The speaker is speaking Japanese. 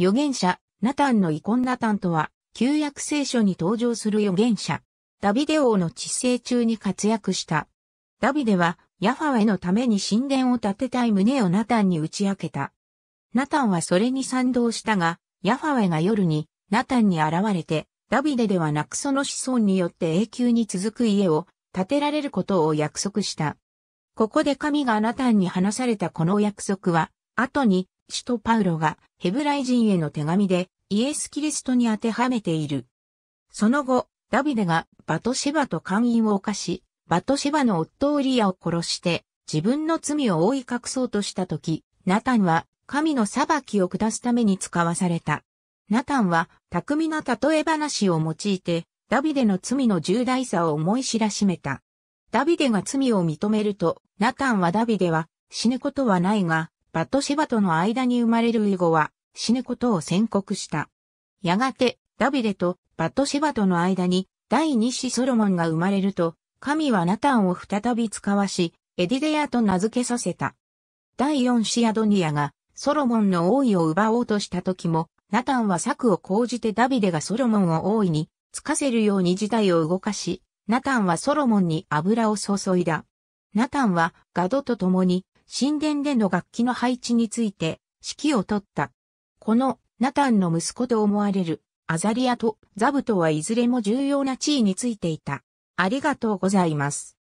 預言者、ナタンの遺恨ナタンとは、旧約聖書に登場する預言者、ダビデ王の治世中に活躍した。ダビデは、ヤファウェのために神殿を建てたい旨をナタンに打ち明けた。ナタンはそれに賛同したが、ヤファウェが夜に、ナタンに現れて、ダビデではなくその子孫によって永久に続く家を建てられることを約束した。ここで神がナタンに話されたこの約束は、後に使徒パウロがヘブライ人への手紙でイエス・キリストに当てはめている。その後、ダビデがバトシェバと勧誘を犯し、バトシェバの夫オリアを殺して自分の罪を覆い隠そうとした時、ナタンは神の裁きを下すために使わされた。ナタンは巧みな例え話を用いてダビデの罪の重大さを思い知らしめた。ダビデが罪を認めると、ナタンはダビデは死ぬことはないが、バトシバとの間に生まれるイゴは死ぬことを宣告した。やがて、ダビデとバトシバとの間に第二子ソロモンが生まれると、神はナタンを再び使わし、エディデアと名付けさせた。第四子アドニアがソロモンの王位を奪おうとした時も、ナタンは策を講じてダビデがソロモンを王位につかせるように事態を動かし、ナタンはソロモンに油を注いだ。ナタンはガドと共に神殿での楽器の配置について指揮を取った。このナタンの息子と思われるアザリアとザブトはいずれも重要な地位についていた。ありがとうございます。